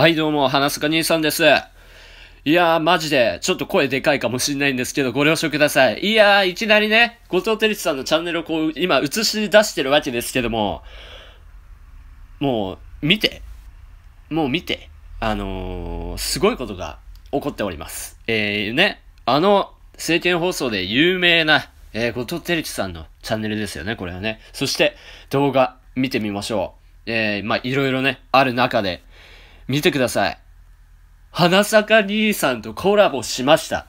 はい、どうも、花すか兄さんです。いやー、マジで、ちょっと声でかいかもしんないんですけど、ご了承ください。いやー、いきなりね、後藤照一さんのチャンネルをこう、今映し出してるわけですけども、もう、見て。もう見て。あのー、すごいことが起こっております。えー、ね、あの、政見放送で有名な、えー、後藤照一さんのチャンネルですよね、これはね。そして、動画、見てみましょう。えー、まあ、いろいろね、ある中で、見てください。花坂兄さんとコラボしました。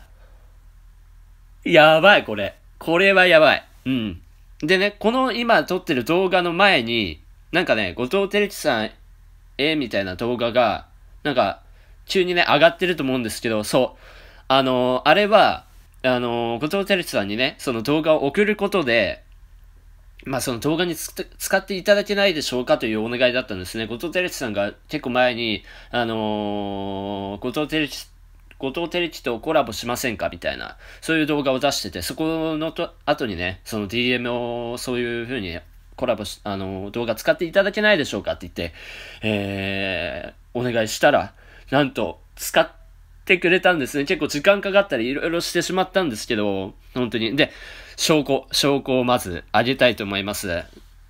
やばい、これ。これはやばい。うん。でね、この今撮ってる動画の前に、なんかね、後藤照一さん、えみたいな動画が、なんか、中にね、上がってると思うんですけど、そう。あのー、あれは、あのー、後藤照一さんにね、その動画を送ることで、まあその動画に使っていただけないでしょうかというお願いだったんですね。後藤照樹さんが結構前に、あのー、後藤照樹、後藤照樹とコラボしませんかみたいな、そういう動画を出してて、そこのと後にね、その DM をそういう風にコラボし、あのー、動画使っていただけないでしょうかって言って、えー、お願いしたら、なんと、使って、てくれたんですね。結構時間かかったりいろいろしてしまったんですけど、本当に。で、証拠、証拠をまずあげたいと思います。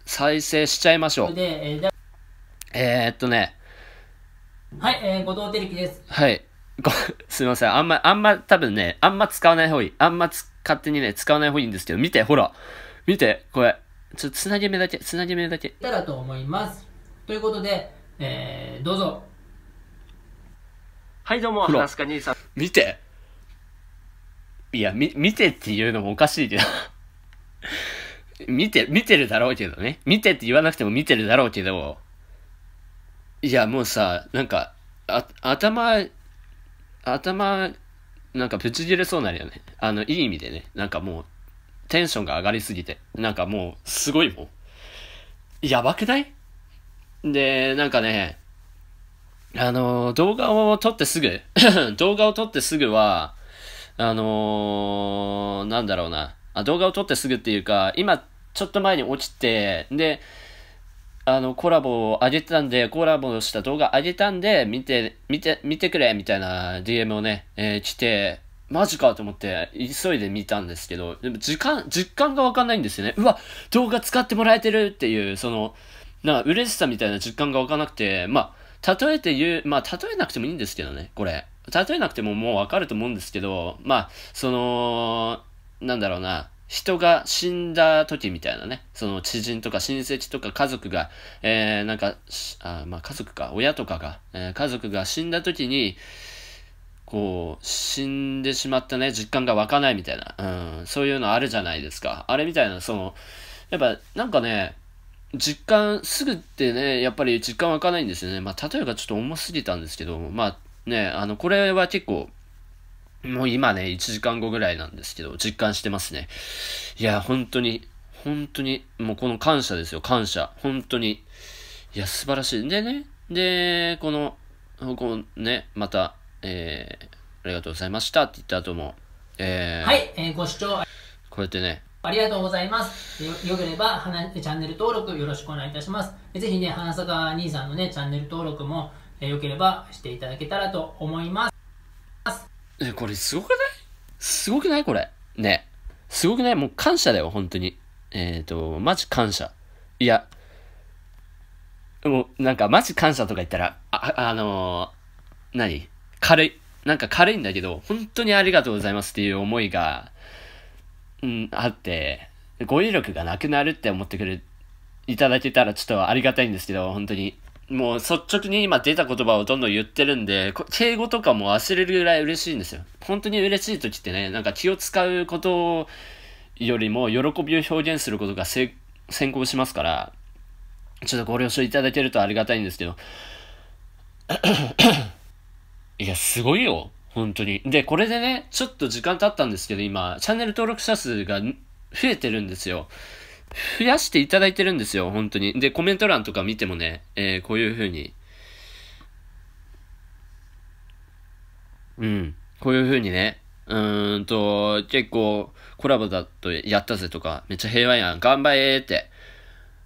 再生しちゃいましょう。で、えー、えー、っとね。はい、えー、後藤照樹です。はい。すいません。あんま、あんま、多分ね、あんま使わない方がいい。あんま勝手にね、使わない方がいいんですけど、見て、ほら。見て、これ。ちょ、つなぎ目だけ、つなぎ目だけ。たらと思います。ということで、えー、どうぞ。はいどうも、ほか兄さん。見ていや、み、見てっていうのもおかしいけど。見て、見てるだろうけどね。見てって言わなくても見てるだろうけど。いや、もうさ、なんか、あ、頭、頭、なんかぶち切れそうになるよね。あの、いい意味でね。なんかもう、テンションが上がりすぎて。なんかもう、すごいもん。やばくないで、なんかね、あの、動画を撮ってすぐ 動画を撮ってすぐは、あのー、なんだろうなあ、動画を撮ってすぐっていうか、今、ちょっと前に落ちて、で、あの、コラボを上げたんで、コラボした動画上げたんで、見て、見て、見てくれみたいな DM をね、えー、来て、マジかと思って、急いで見たんですけど、でも時間、実感がわかんないんですよね。うわ、動画使ってもらえてるっていう、その、な、嬉しさみたいな実感がわかなくて、まあ、例えて言う、まあ、例えなくてもいいんですけどね、これ。例えなくてももうわかると思うんですけど、まあ、その、なんだろうな、人が死んだ時みたいなね、その知人とか親戚とか家族が、えー、なんか、あまあ家族か、親とかが、えー、家族が死んだ時に、こう、死んでしまったね、実感が湧かないみたいな、うん、そういうのあるじゃないですか。あれみたいな、その、やっぱなんかね、実感すぐってね、やっぱり実感湧かないんですよね。まあ、例えばちょっと重すぎたんですけど、まあね、あの、これは結構、もう今ね、1時間後ぐらいなんですけど、実感してますね。いや、本当に、本当に、もうこの感謝ですよ、感謝。本当に。いや、素晴らしい。でね、で、この、こうね、また、えー、ありがとうございましたって言った後も、えー、はい、えー、ご視聴。こうやってね、ありがとうございます。よ、よければ、はな、チャンネル登録よろしくお願いいたします。ぜひね、花坂兄さんのね、チャンネル登録も、えよければしていただけたらと思います。え、これすごくないすごくないこれ。ね。すごくないもう感謝だよ、本当に。えっ、ー、と、マジ感謝。いや、もう、なんか、マジ感謝とか言ったら、あ、あのー、何軽い。なんか軽いんだけど、本当にありがとうございますっていう思いが、うん、あって、語彙力がなくなるって思ってくれ、いただけたらちょっとありがたいんですけど、本当に。もう率直に今出た言葉をどんどん言ってるんで、敬語とかも忘れるぐらい嬉しいんですよ。本当に嬉しい時ってね、なんか気を使うことよりも喜びを表現することが先行しますから、ちょっとご了承いただけるとありがたいんですけど。いや、すごいよ。本当に。で、これでね、ちょっと時間経ったんですけど、今、チャンネル登録者数が増えてるんですよ。増やしていただいてるんですよ、本当に。で、コメント欄とか見てもね、えー、こういう風に。うん。こういう風にね、うーんと、結構、コラボだとやったぜとか、めっちゃ平和やん、頑張れーって。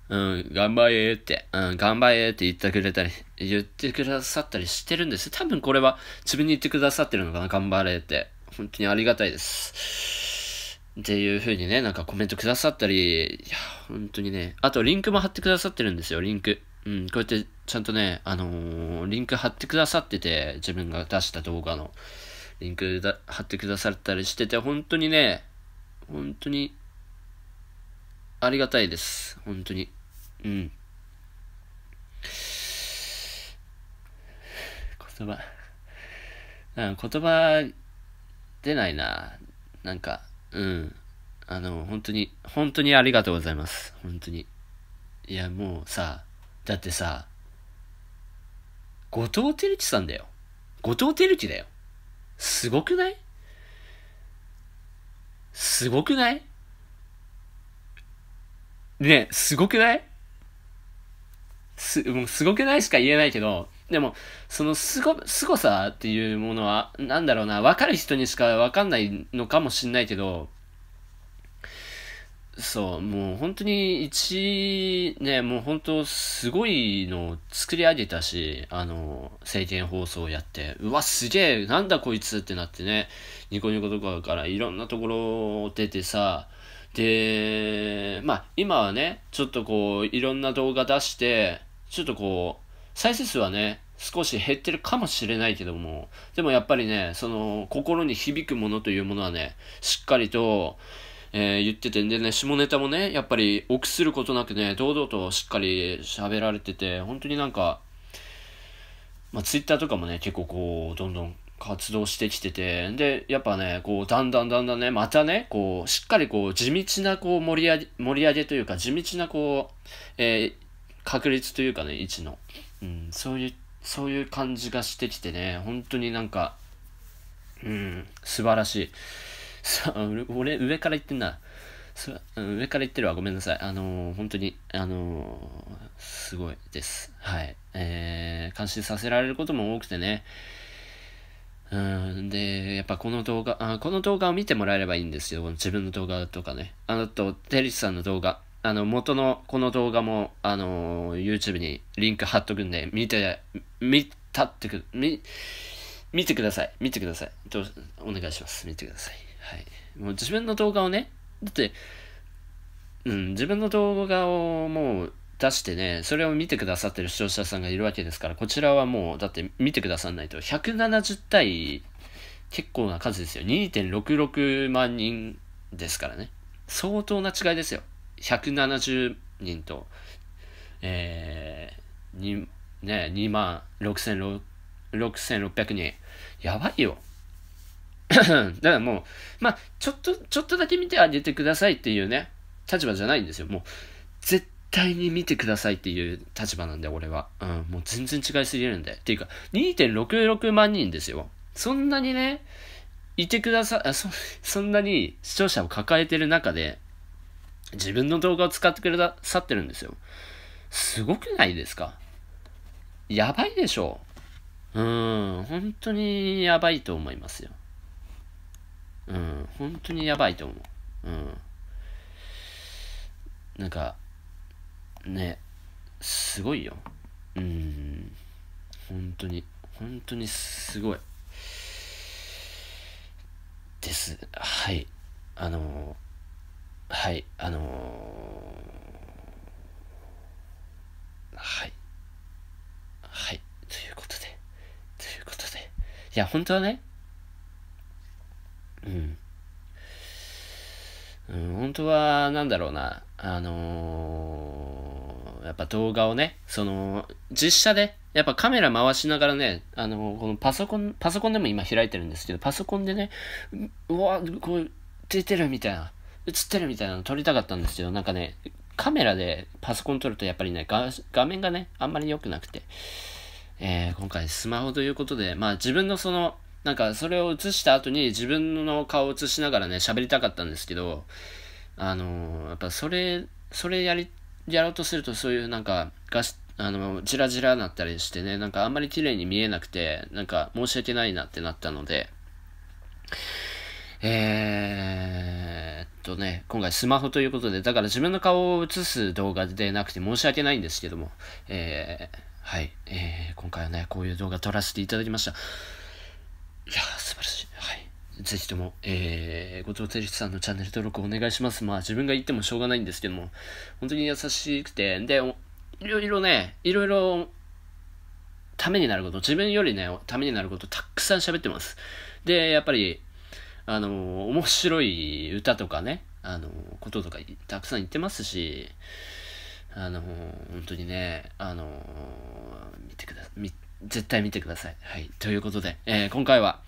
うん、頑張れって、うん、頑張れって言ってくれたり、言ってくださったりしてるんです。多分これは自分に言ってくださってるのかな、頑張れって。本当にありがたいです。っていう風にね、なんかコメントくださったり、いや、本当にね。あと、リンクも貼ってくださってるんですよ、リンク。うん、こうやってちゃんとね、あのー、リンク貼ってくださってて、自分が出した動画の、リンクだ貼ってくださったりしてて、本当にね、本当にありがたいです。本当に。うん。言葉。言葉出ないな。なんか、うん。あの、本当に、本当にありがとうございます。本当に。いや、もうさ、だってさ、後藤照一さんだよ。後藤照一だよ。すごくないすごくないね、すごくないす、もうすごくないしか言えないけど、でも、そのすご、凄さっていうものは、なんだろうな、わかる人にしかわかんないのかもしんないけど、そう、もう本当に一、ね、もう本当すごいのを作り上げたし、あの、政見放送をやって、うわ、すげえ、なんだこいつってなってね、ニコニコとかからいろんなところ出てさ、で、まあ、今はね、ちょっとこう、いろんな動画出して、ちょっとこう、再生数はね、少し減ってるかもしれないけども、でもやっぱりね、その、心に響くものというものはね、しっかりと、えー、言ってて、でね、下ネタもね、やっぱり、臆することなくね、堂々としっかり喋られてて、本当になんか、まあ、ツイッターとかもね、結構こう、どんどん活動してきてて、で、やっぱね、こう、だんだんだんだんね、またね、こう、しっかりこう、地道なこう、盛り上げ、盛り上げというか、地道なこう、えー、確率というかね、位置の。うん、そういう、そういう感じがしてきてね、本当になんか、うん、素晴らしい。さ俺、上から言ってんな。上から言ってるわ。ごめんなさい。あのー、本当に、あのー、すごいです。はい。えー、感心させられることも多くてね。うん、で、やっぱこの動画あ、この動画を見てもらえればいいんですよ。自分の動画とかね。あと、テリスさんの動画。あの、元のこの動画も、あの、YouTube にリンク貼っとくんで、見て、見たってく、見、見てください。見てください。どうお願いします。見てください。はい。もう自分の動画をね、だって、うん、自分の動画をもう、出してね、それを見てくださってる視聴者さんがいるわけですから、こちらはもう、だって見てくださらないと、170対、結構な数ですよ。2.66万人ですからね。相当な違いですよ。170人と、えー、ね、2万6600人。やばいよ。だからもう、まあ、ちょっと、ちょっとだけ見てあげてくださいっていうね、立場じゃないんですよ。もう、絶対に見てくださいっていう立場なんで、俺は。うん、もう全然違いすぎるんで。っていうか、2.66万人ですよ。そんなにね、いてくださ、そ、そんなに視聴者を抱えてる中で、自分の動画を使ってくださってるんですよ。すごくないですかやばいでしょう。うん、本当にやばいと思いますよ。うん、本当にやばいと思う。うん。なんか、ねすごいようん本当に本当にすごいですはいあのはいあのはいはいということでということでいや本当はねうんうん、本当は、なんだろうな、あのーやっぱ動画をね、その、実写で、やっぱカメラ回しながらね、あの、このパソコン、パソコンでも今開いてるんですけど、パソコンでね、うわ、こう、出てるみたいな、映ってるみたいなの撮りたかったんですけど、なんかね、カメラでパソコン撮るとやっぱりね、画面がね、あんまり良くなくて、えー、今回スマホということで、まあ自分のその、なんかそれを映した後に自分の顔を映しながらね、喋りたかったんですけど、あのー、やっぱそれ、それやりやろうとするとそういうなんかガシあのジラジラなったりしてねなんかあんまり綺麗に見えなくてなんか申し訳ないなってなったのでえー、とね、今回スマホということで、だから自分の顔を映す動画でなくて申し訳ないんですけども、えー、はい、えー、今回はね、こういう動画撮らせていただきました。いやー、素晴らしい。ぜひとも、えー、後藤輝さんのチャンネル登録お願いします。まあ自分が言ってもしょうがないんですけども、本当に優しくて、で、いろいろね、いろいろためになること、自分よりね、ためになることたくさん喋ってます。で、やっぱり、あの、面白い歌とかね、あの、こととかたくさん言ってますし、あの、本当にね、あの、見てください。絶対見てください。はい。ということで、えー、今回は、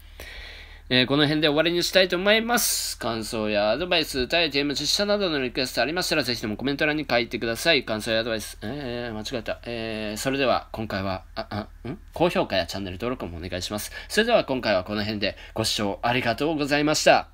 えー、この辺で終わりにしたいと思います。感想やアドバイス、歌やテーマ、実写などのリクエストありましたら、ぜひともコメント欄に書いてください。感想やアドバイス、えー、間違えた。えー、それでは、今回は、あ、あ、ん高評価やチャンネル登録もお願いします。それでは今回はこの辺でご視聴ありがとうございました。